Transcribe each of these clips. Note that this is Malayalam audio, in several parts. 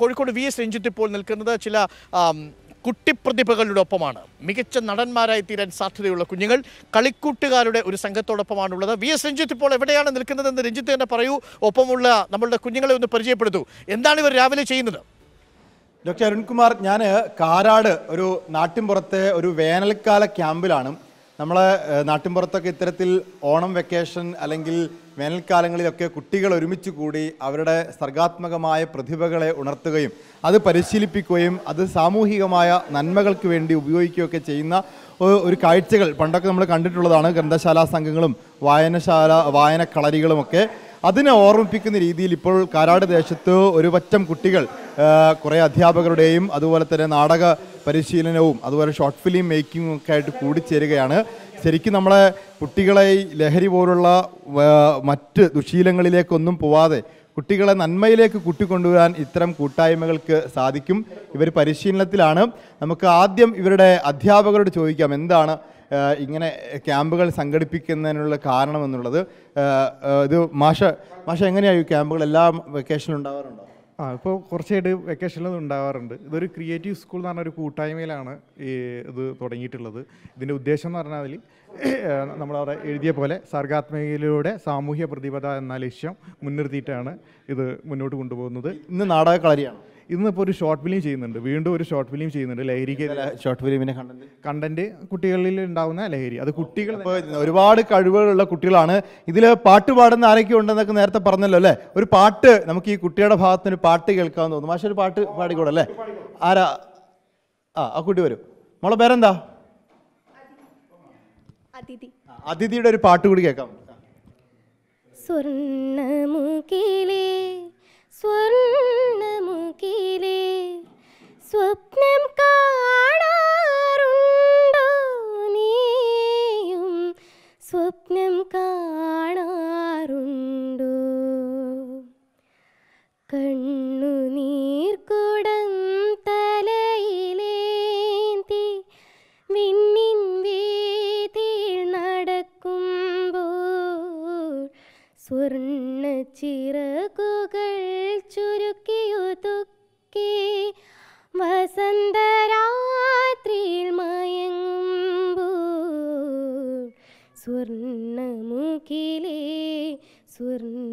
കോഴിക്കോട് വി എസ് രഞ്ജിത്ത് ഇപ്പോൾ നിൽക്കുന്നത് ചില കുട്ടിപ്രതിഭകളുടെ ഒപ്പമാണ് മികച്ച നടന്മാരായി തീരാൻ സാധ്യതയുള്ള കുഞ്ഞുങ്ങൾ കളിക്കൂട്ടുകാരുടെ ഒരു സംഘത്തോടൊപ്പമാണുള്ളത് വി എസ് രഞ്ജിത്ത് ഇപ്പോൾ എവിടെയാണ് നിൽക്കുന്നതെന്ന് രഞ്ജിത്ത് തന്നെ പറയൂ ഒപ്പമുള്ള നമ്മളുടെ കുഞ്ഞുങ്ങളെ ഒന്ന് പരിചയപ്പെടുത്തൂ എന്താണ് ഇവർ രാവിലെ ചെയ്യുന്നത് ഡോക്ടർ അരുൺകുമാർ ഞാൻ കാരാട് ഒരു നാട്ടിൻപുറത്തെ ഒരു വേനൽക്കാല ക്യാമ്പിലാണ് നമ്മളെ നാട്ടിൻപുറത്തൊക്കെ ഇത്തരത്തിൽ ഓണം വെക്കേഷൻ അല്ലെങ്കിൽ വേനൽക്കാലങ്ങളിലൊക്കെ കുട്ടികൾ ഒരുമിച്ച് കൂടി അവരുടെ സർഗാത്മകമായ പ്രതിഭകളെ ഉണർത്തുകയും അത് പരിശീലിപ്പിക്കുകയും അത് സാമൂഹികമായ നന്മകൾക്ക് വേണ്ടി ഉപയോഗിക്കുകയൊക്കെ ചെയ്യുന്ന ഒരു കാഴ്ചകൾ പണ്ടൊക്കെ നമ്മൾ കണ്ടിട്ടുള്ളതാണ് ഗ്രന്ഥശാലാ സംഘങ്ങളും വായനശാല വായനക്കളരികളുമൊക്കെ അതിനെ ഓർമ്മിപ്പിക്കുന്ന രീതിയിൽ ഇപ്പോൾ കാരാട് ദേശത്ത് ഒരു പറ്റം കുട്ടികൾ കുറേ അധ്യാപകരുടെയും അതുപോലെ തന്നെ നാടക പരിശീലനവും അതുപോലെ ഷോർട്ട് ഫിലിം മേക്കിങ്ങും ഒക്കെ ആയിട്ട് കൂടിച്ചേരുകയാണ് ശരിക്കും നമ്മളെ കുട്ടികളെ ലഹരി പോലുള്ള മറ്റ് ദുശീലങ്ങളിലേക്കൊന്നും പോവാതെ കുട്ടികളെ നന്മയിലേക്ക് കൂട്ടിക്കൊണ്ടുവരാൻ ഇത്തരം കൂട്ടായ്മകൾക്ക് സാധിക്കും ഇവർ പരിശീലനത്തിലാണ് നമുക്ക് ആദ്യം ഇവരുടെ അധ്യാപകരോട് ചോദിക്കാം എന്താണ് ഇങ്ങനെ ക്യാമ്പുകൾ സംഘടിപ്പിക്കുന്നതിനുള്ള കാരണം എന്നുള്ളത് ഇത് മാഷ മാഷ എങ്ങനെയാണ് ഈ ക്യാമ്പുകൾ എല്ലാ വെക്കേഷനിലും ഉണ്ടാവാറുണ്ടോ ആ ഇപ്പോൾ കുറച്ചായിട്ട് വെക്കേഷനിലൊന്നും ഉണ്ടാവാറുണ്ട് ഇതൊരു ക്രിയേറ്റീവ് സ്കൂൾ എന്ന് പറഞ്ഞ ഒരു കൂട്ടായ്മയിലാണ് ഈ ഇത് തുടങ്ങിയിട്ടുള്ളത് ഇതിൻ്റെ ഉദ്ദേശം എന്ന് പറഞ്ഞാൽ നമ്മളവിടെ എഴുതിയ പോലെ സർഗാത്മകയിലൂടെ സാമൂഹ്യ പ്രതിബദ്ധ എന്ന ലക്ഷ്യം മുൻനിർത്തിയിട്ടാണ് ഇത് മുന്നോട്ട് കൊണ്ടുപോകുന്നത് ഇന്ന് നാടക കളരിയാണ് ഇന്നിപ്പോൾ ഒരു ഷോർട്ട് ഫിലിം ചെയ്യുന്നുണ്ട് വീണ്ടും ഒരു ഷോർട്ട് ഫിലിം ചെയ്യുന്നുണ്ട് ലഹരിക്ക് ഷോർട്ട് ഫിലിമിനെ കണ്ടന്റ് കുട്ടികളിൽ ഉണ്ടാവുന്ന ലഹരി അത് കുട്ടികൾ ഒരുപാട് കഴിവുകളുള്ള കുട്ടികളാണ് ഇതിൽ പാട്ട് പാടുന്ന ആരൊക്കെ ഉണ്ടെന്നൊക്കെ നേരത്തെ പറഞ്ഞല്ലോ അല്ലേ ഒരു പാട്ട് നമുക്ക് ഈ കുട്ടിയുടെ ഭാഗത്തിന് പാട്ട് കേൾക്കാമെന്ന് തോന്നുന്നു മാഷൊരു പാട്ട് പാടിക്കൂടെ അല്ലേ ആരാ ആ ആ കുട്ടി വരും മോളെ പേരെന്താ അതിഥിയുടെ ഒരു പാട്ട് കൂടി കേൾക്കാം സ്വർണ്ണമുഖേ കണ്ണുനീർക്കുടം തലയിലേന്തി സ്വർണ്ണമുഖിലേ സ്വർണ്ണമുഖിലേ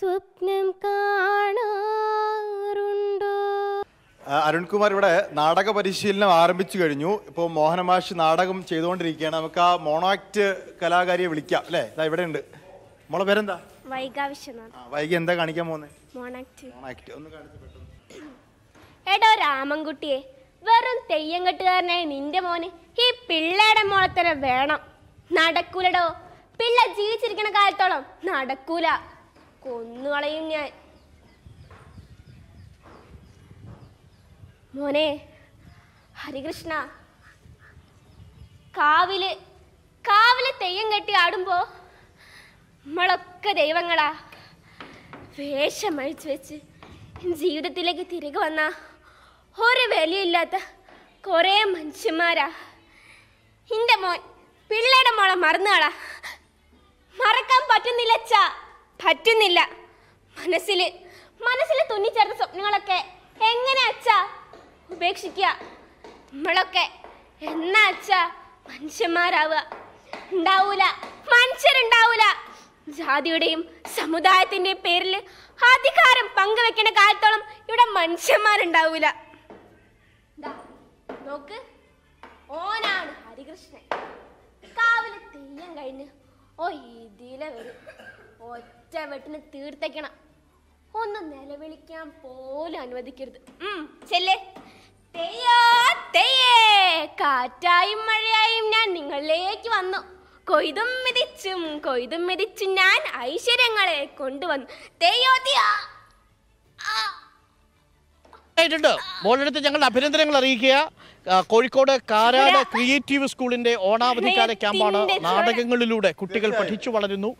സ്വപ്നം കാണാറുണ്ടോ അരുൺകുമാർ ഇവിടെ നാടക പരിശീലനം ആരംഭിച്ചു കഴിഞ്ഞു ഇപ്പോൾ മോഹനമാഷ് നാടകം ചെയ്തുകൊണ്ടിരിക്കുകയാണ് നമുക്ക് ആ മോണോ ആക്ട് കലാകാരിയെ വിളിക്കാം അല്ലേ ഇതാ ഇവിടെ ഉണ്ട് മോളെ പേരെന്താ വൈകാ വൈകി എന്താ കാണിക്കാൻ പോകുന്നത് എടോ രാമൻകുട്ടിയെ വെറും തെയ്യങ്കെട്ടുകാരനായ നിന്റെ മോന് ഈ പിള്ളേടെ മോളത്തന്നെ വേണം നടക്കൂലടോ പിള്ള ജീവിച്ചിരിക്കുന്ന കാലത്തോളം നടക്കൂല കൊന്നുകളയും ഞാൻ മോനെ ഹരികൃഷ്ണ കാവില് കാവില് തെയ്യം കെട്ടി ആടുമ്പോ നമ്മളൊക്കെ ദൈവങ്ങളാ വേഷം അഴിച്ചു വെച്ച് ജീവിതത്തിലേക്ക് തിരികെ വന്ന ഒരു വിലയില്ലാത്ത കുറെ മനുഷ്യന്മാരാ എന്റെ മോൻ പിള്ളേരുടെ മോളെ മറന്നുകളാ മറക്കാൻ പറ്റുന്നില്ല ചാ പറ്റുന്നില്ല മനസ്സിൽ മനസ്സിൽ തുന്നിച്ചേർത്ത സ്വപ്നങ്ങളൊക്കെ എങ്ങനെ അച്ഛാ ഉപേക്ഷിക്കുക നമ്മളൊക്കെ എന്നാ അച്ഛാ മനുഷ്യന്മാരാവുക ഉണ്ടാവൂല മനുഷ്യരുണ്ടാവൂല ജാതിയുടെയും സമുദായത്തിൻ്റെയും പേരിൽ അധികാരം പങ്കുവെക്കുന്ന കാലത്തോളം ഇവിടെ മനുഷ്യന്മാരുണ്ടാവൂല നോക്ക് ഓനാണ് ഹരികൃഷ്ണൻ കാവിലെ തെയ്യം കഴിഞ്ഞ് ഓ ഇതിലെ വരും ഒറ്റ വെട്ടിന് തീർത്തേക്കണം ഒന്ന് നിലവിളിക്കാൻ പോലും അനുവദിക്കരുത് കാറ്റായും മഴയായും ഞാൻ നിങ്ങളിലേക്ക് വന്നു കൊയ്തും മിതിച്ചും കൊയ്തും മിതിച്ചും ഞാൻ ഐശ്വര്യങ്ങളെ കൊണ്ടുവന്നു തെയ്യോ തെയ്യോ ആയിട്ടുണ്ട് മോളെടുത്ത് ഞങ്ങളുടെ അഭിനന്ദനങ്ങൾ അറിയിക്കുക കോഴിക്കോട് കാരാട് ക്രിയേറ്റീവ് സ്കൂളിന്റെ ഓണാവധിക്കാല ക്യാമ്പാണ് നാടകങ്ങളിലൂടെ കുട്ടികൾ പഠിച്ചു വളരുന്നു